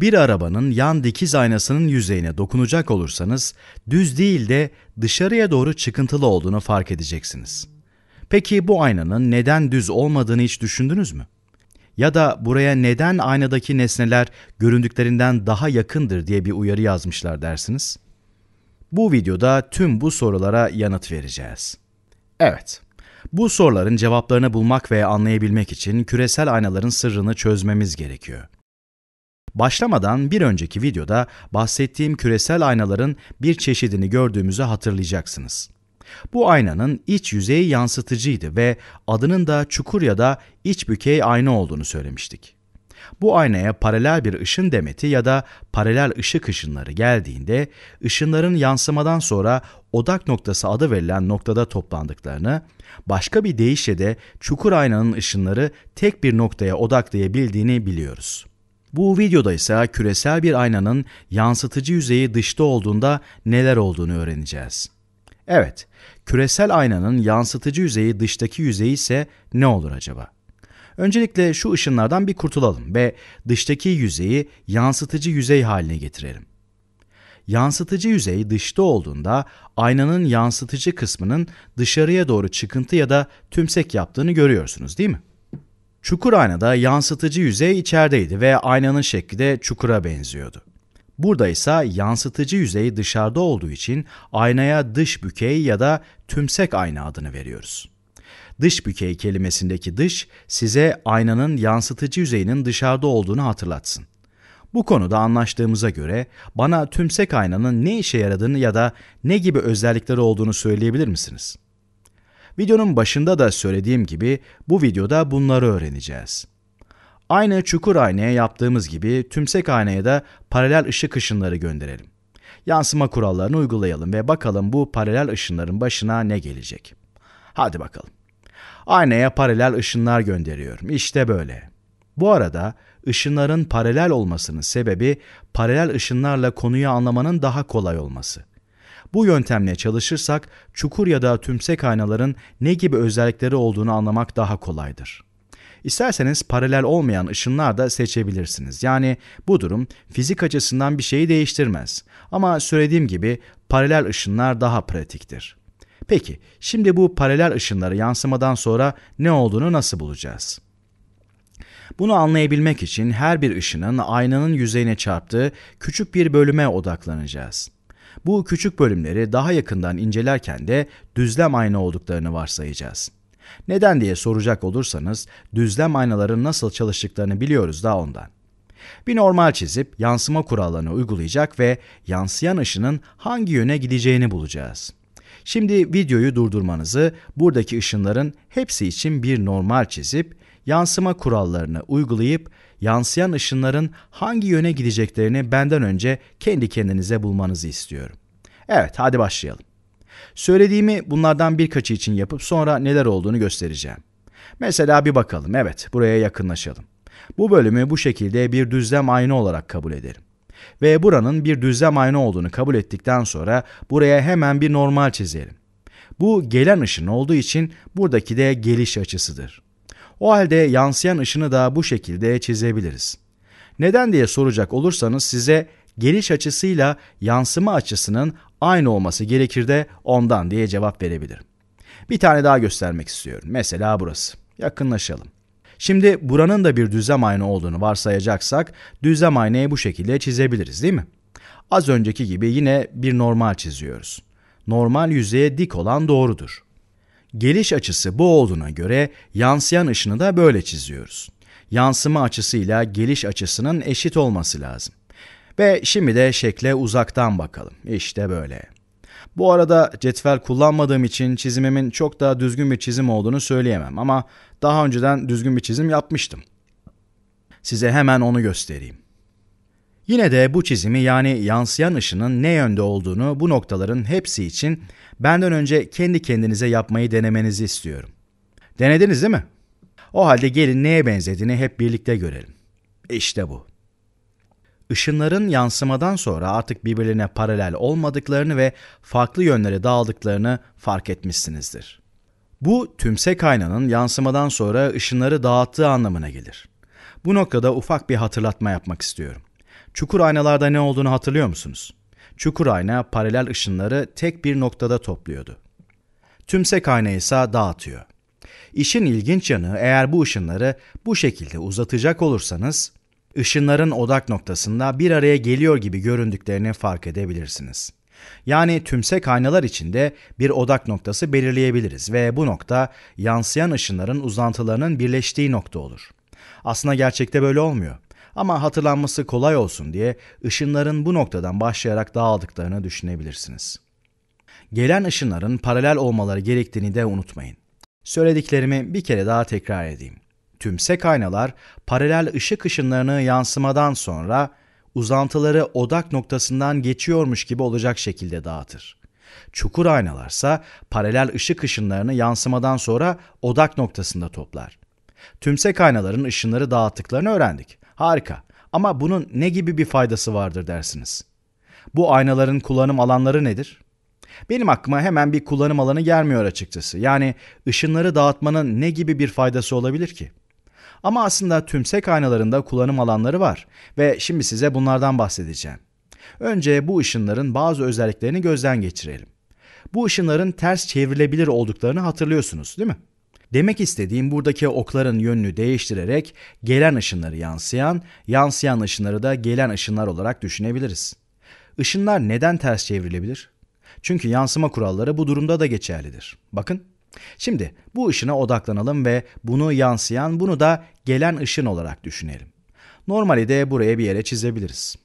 Bir arabanın yan dikiz aynasının yüzeyine dokunacak olursanız düz değil de dışarıya doğru çıkıntılı olduğunu fark edeceksiniz. Peki bu aynanın neden düz olmadığını hiç düşündünüz mü? Ya da buraya neden aynadaki nesneler göründüklerinden daha yakındır diye bir uyarı yazmışlar dersiniz? Bu videoda tüm bu sorulara yanıt vereceğiz. Evet, bu soruların cevaplarını bulmak ve anlayabilmek için küresel aynaların sırrını çözmemiz gerekiyor. Başlamadan bir önceki videoda bahsettiğim küresel aynaların bir çeşidini gördüğümüzü hatırlayacaksınız. Bu aynanın iç yüzeyi yansıtıcıydı ve adının da çukur ya da iç bükey ayna olduğunu söylemiştik. Bu aynaya paralel bir ışın demeti ya da paralel ışık ışınları geldiğinde ışınların yansımadan sonra odak noktası adı verilen noktada toplandıklarını, başka bir deyişle de çukur aynanın ışınları tek bir noktaya odaklayabildiğini biliyoruz. Bu videoda ise küresel bir aynanın yansıtıcı yüzeyi dışta olduğunda neler olduğunu öğreneceğiz. Evet, küresel aynanın yansıtıcı yüzeyi dıştaki yüzeyi ise ne olur acaba? Öncelikle şu ışınlardan bir kurtulalım ve dıştaki yüzeyi yansıtıcı yüzey haline getirelim. Yansıtıcı yüzey dışta olduğunda aynanın yansıtıcı kısmının dışarıya doğru çıkıntı ya da tümsek yaptığını görüyorsunuz değil mi? Çukur aynada yansıtıcı yüzey içerideydi ve aynanın şekli de çukura benziyordu. Burada ise yansıtıcı yüzey dışarıda olduğu için aynaya dış bükey ya da tümsek ayna adını veriyoruz. Dış bükey kelimesindeki dış size aynanın yansıtıcı yüzeyinin dışarıda olduğunu hatırlatsın. Bu konuda anlaştığımıza göre bana tümsek aynanın ne işe yaradığını ya da ne gibi özellikleri olduğunu söyleyebilir misiniz? Videonun başında da söylediğim gibi bu videoda bunları öğreneceğiz. Aynı çukur aynaya yaptığımız gibi tümsek aynaya da paralel ışık ışınları gönderelim. Yansıma kurallarını uygulayalım ve bakalım bu paralel ışınların başına ne gelecek. Hadi bakalım. Aynaya paralel ışınlar gönderiyorum. İşte böyle. Bu arada ışınların paralel olmasının sebebi paralel ışınlarla konuyu anlamanın daha kolay olması. Bu yöntemle çalışırsak çukur ya da tümsek aynaların ne gibi özellikleri olduğunu anlamak daha kolaydır. İsterseniz paralel olmayan ışınlar da seçebilirsiniz. Yani bu durum fizik açısından bir şeyi değiştirmez. Ama söylediğim gibi paralel ışınlar daha pratiktir. Peki, şimdi bu paralel ışınları yansımadan sonra ne olduğunu nasıl bulacağız? Bunu anlayabilmek için her bir ışının aynanın yüzeyine çarptığı küçük bir bölüme odaklanacağız. Bu küçük bölümleri daha yakından incelerken de düzlem ayna olduklarını varsayacağız. Neden diye soracak olursanız düzlem aynaların nasıl çalıştıklarını biliyoruz da ondan. Bir normal çizip yansıma kurallarını uygulayacak ve yansıyan ışının hangi yöne gideceğini bulacağız. Şimdi videoyu durdurmanızı, buradaki ışınların hepsi için bir normal çizip yansıma kurallarını uygulayıp yansıyan ışınların hangi yöne gideceklerini benden önce kendi kendinize bulmanızı istiyorum. Evet, hadi başlayalım. Söylediğimi bunlardan birkaçı için yapıp sonra neler olduğunu göstereceğim. Mesela bir bakalım. Evet, buraya yakınlaşalım. Bu bölümü bu şekilde bir düzlem ayna olarak kabul ederim. Ve buranın bir düzlem ayna olduğunu kabul ettikten sonra buraya hemen bir normal çizelim. Bu gelen ışın olduğu için buradaki de geliş açısıdır. O halde yansıyan ışını da bu şekilde çizebiliriz. Neden diye soracak olursanız size geliş açısıyla yansıma açısının aynı olması gerekir de ondan diye cevap verebilirim. Bir tane daha göstermek istiyorum. Mesela burası. Yakınlaşalım. Şimdi buranın da bir düzlem aynı olduğunu varsayacaksak düzlem aynayı bu şekilde çizebiliriz değil mi? Az önceki gibi yine bir normal çiziyoruz. Normal yüzeye dik olan doğrudur. Geliş açısı bu olduğuna göre yansıyan ışını da böyle çiziyoruz. Yansıma açısıyla geliş açısının eşit olması lazım. Ve şimdi de şekle uzaktan bakalım. İşte böyle. Bu arada cetvel kullanmadığım için çizimimin çok daha düzgün bir çizim olduğunu söyleyemem ama daha önceden düzgün bir çizim yapmıştım. Size hemen onu göstereyim. Yine de bu çizimi yani yansıyan ışının ne yönde olduğunu bu noktaların hepsi için benden önce kendi kendinize yapmayı denemenizi istiyorum. Denediniz değil mi? O halde gelin neye benzediğini hep birlikte görelim. İşte bu. Işınların yansımadan sonra artık birbirine paralel olmadıklarını ve farklı yönlere dağıldıklarını fark etmişsinizdir. Bu tümsek aynanın yansımadan sonra ışınları dağıttığı anlamına gelir. Bu noktada ufak bir hatırlatma yapmak istiyorum. Çukur aynalarda ne olduğunu hatırlıyor musunuz? Çukur ayna paralel ışınları tek bir noktada topluyordu. Tümsek ayna ise dağıtıyor. İşin ilginç yanı eğer bu ışınları bu şekilde uzatacak olursanız ışınların odak noktasında bir araya geliyor gibi göründüklerini fark edebilirsiniz. Yani tümsek aynalar içinde bir odak noktası belirleyebiliriz ve bu nokta yansıyan ışınların uzantılarının birleştiği nokta olur. Aslında gerçekte böyle olmuyor. Ama hatırlanması kolay olsun diye ışınların bu noktadan başlayarak dağıldıklarını düşünebilirsiniz. Gelen ışınların paralel olmaları gerektiğini de unutmayın. Söylediklerimi bir kere daha tekrar edeyim. Tümsek aynalar paralel ışık ışınlarını yansımadan sonra uzantıları odak noktasından geçiyormuş gibi olacak şekilde dağıtır. Çukur aynalarsa paralel ışık ışınlarını yansımadan sonra odak noktasında toplar. Tümsek aynaların ışınları dağıttıklarını öğrendik. Harika. Ama bunun ne gibi bir faydası vardır dersiniz? Bu aynaların kullanım alanları nedir? Benim aklıma hemen bir kullanım alanı gelmiyor açıkçası. Yani ışınları dağıtmanın ne gibi bir faydası olabilir ki? Ama aslında tümsek aynalarında kullanım alanları var ve şimdi size bunlardan bahsedeceğim. Önce bu ışınların bazı özelliklerini gözden geçirelim. Bu ışınların ters çevrilebilir olduklarını hatırlıyorsunuz, değil mi? Demek istediğim buradaki okların yönünü değiştirerek gelen ışınları yansıyan, yansıyan ışınları da gelen ışınlar olarak düşünebiliriz. Işınlar neden ters çevrilebilir? Çünkü yansıma kuralları bu durumda da geçerlidir. Bakın. Şimdi bu ışına odaklanalım ve bunu yansıyan, bunu da gelen ışın olarak düşünelim. Normali de buraya bir yere çizebiliriz.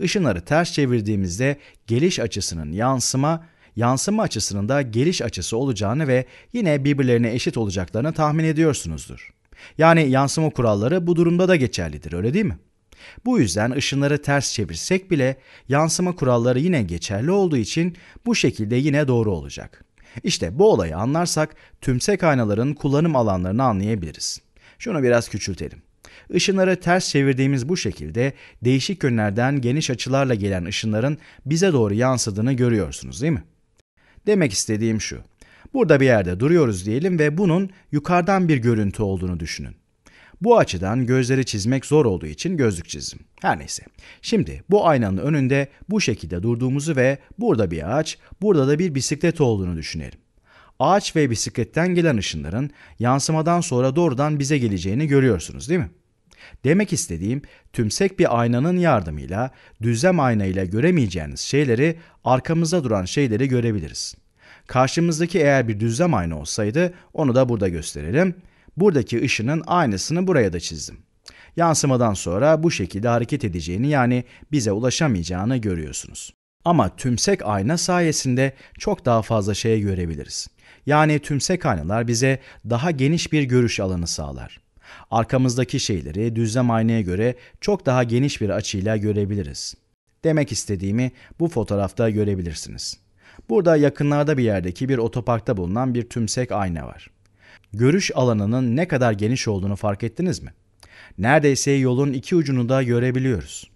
Işınları ters çevirdiğimizde geliş açısının yansıma, yansıma açısının da geliş açısı olacağını ve yine birbirlerine eşit olacaklarını tahmin ediyorsunuzdur. Yani yansıma kuralları bu durumda da geçerlidir öyle değil mi? Bu yüzden ışınları ters çevirsek bile yansıma kuralları yine geçerli olduğu için bu şekilde yine doğru olacak. İşte bu olayı anlarsak tümsek aynaların kullanım alanlarını anlayabiliriz. Şunu biraz küçültelim. Işınları ters çevirdiğimiz bu şekilde değişik yönlerden geniş açılarla gelen ışınların bize doğru yansıdığını görüyorsunuz değil mi? Demek istediğim şu. Burada bir yerde duruyoruz diyelim ve bunun yukarıdan bir görüntü olduğunu düşünün. Bu açıdan gözleri çizmek zor olduğu için gözlük çizdim. Her neyse. Şimdi bu aynanın önünde bu şekilde durduğumuzu ve burada bir ağaç, burada da bir bisiklet olduğunu düşünelim. Ağaç ve bisikletten gelen ışınların yansımadan sonra doğrudan bize geleceğini görüyorsunuz değil mi? Demek istediğim tümsek bir aynanın yardımıyla düzlem aynayla göremeyeceğiniz şeyleri arkamızda duran şeyleri görebiliriz. Karşımızdaki eğer bir düzlem ayna olsaydı onu da burada gösterelim. Buradaki ışının aynısını buraya da çizdim. Yansımadan sonra bu şekilde hareket edeceğini yani bize ulaşamayacağını görüyorsunuz. Ama tümsek ayna sayesinde çok daha fazla şey görebiliriz. Yani tümsek aynalar bize daha geniş bir görüş alanı sağlar. Arkamızdaki şeyleri düzlem aynaya göre çok daha geniş bir açıyla görebiliriz. Demek istediğimi bu fotoğrafta görebilirsiniz. Burada yakınlarda bir yerdeki bir otoparkta bulunan bir tümsek ayna var. Görüş alanının ne kadar geniş olduğunu fark ettiniz mi? Neredeyse yolun iki ucunu da görebiliyoruz.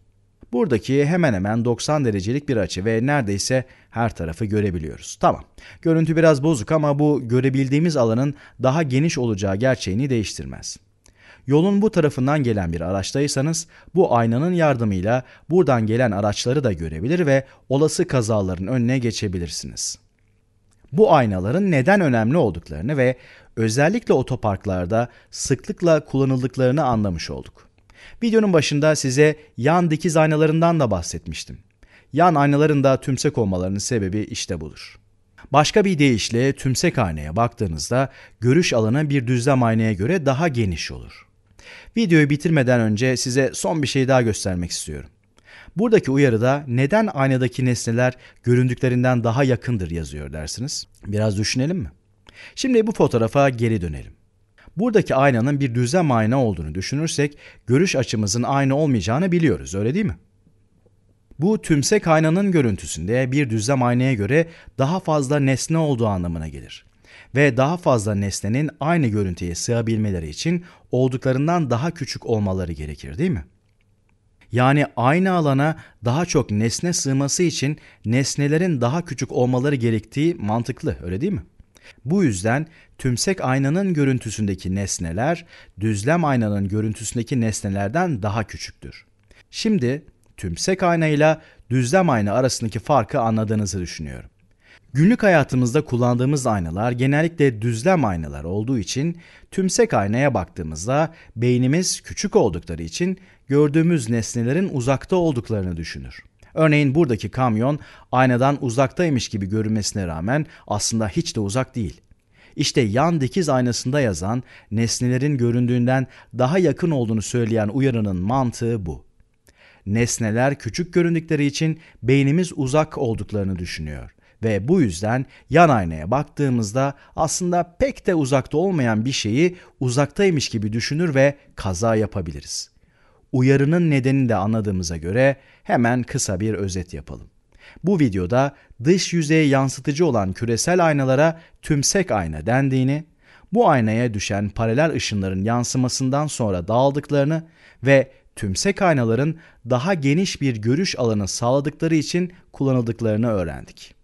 Buradaki hemen hemen 90 derecelik bir açı ve neredeyse her tarafı görebiliyoruz. Tamam. Görüntü biraz bozuk ama bu görebildiğimiz alanın daha geniş olacağı gerçeğini değiştirmez. Yolun bu tarafından gelen bir araçtaysanız bu aynanın yardımıyla buradan gelen araçları da görebilir ve olası kazaların önüne geçebilirsiniz. Bu aynaların neden önemli olduklarını ve özellikle otoparklarda sıklıkla kullanıldıklarını anlamış olduk. Videonun başında size yan dikiz aynalarından da bahsetmiştim. Yan aynaların da tümsek olmalarının sebebi işte budur. Başka bir deyişle tümsek aynaya baktığınızda görüş alanı bir düzlem aynaya göre daha geniş olur. Videoyu bitirmeden önce size son bir şey daha göstermek istiyorum. Buradaki uyarıda neden aynadaki nesneler göründüklerinden daha yakındır yazıyor dersiniz. Biraz düşünelim mi? Şimdi bu fotoğrafa geri dönelim. Buradaki aynanın bir düzlem ayna olduğunu düşünürsek görüş açımızın aynı olmayacağını biliyoruz öyle değil mi? Bu tümsek aynanın görüntüsünde bir düzlem aynaya göre daha fazla nesne olduğu anlamına gelir ve daha fazla nesnenin aynı görüntüye sığabilmeleri için olduklarından daha küçük olmaları gerekir değil mi? Yani aynı alana daha çok nesne sığması için nesnelerin daha küçük olmaları gerektiği mantıklı öyle değil mi? Bu yüzden tümsek aynanın görüntüsündeki nesneler düzlem aynanın görüntüsündeki nesnelerden daha küçüktür. Şimdi tümsek ayna ile düzlem ayna arasındaki farkı anladığınızı düşünüyorum. Günlük hayatımızda kullandığımız aynalar genellikle düzlem aynalar olduğu için tümsek aynaya baktığımızda beynimiz küçük oldukları için gördüğümüz nesnelerin uzakta olduklarını düşünür. Örneğin buradaki kamyon aynadan uzaktaymış gibi görünmesine rağmen aslında hiç de uzak değil. İşte yan dikiz aynasında yazan nesnelerin göründüğünden daha yakın olduğunu söyleyen uyarının mantığı bu. Nesneler küçük göründükleri için beynimiz uzak olduklarını düşünüyor ve bu yüzden yan aynaya baktığımızda aslında pek de uzakta olmayan bir şeyi uzaktaymış gibi düşünür ve kaza yapabiliriz. Uyarının nedenini de anladığımıza göre hemen kısa bir özet yapalım. Bu videoda dış yüzeye yansıtıcı olan küresel aynalara tümsek ayna dendiğini, bu aynaya düşen paralel ışınların yansımasından sonra dağıldıklarını ve tümsek aynaların daha geniş bir görüş alanı sağladıkları için kullanıldıklarını öğrendik.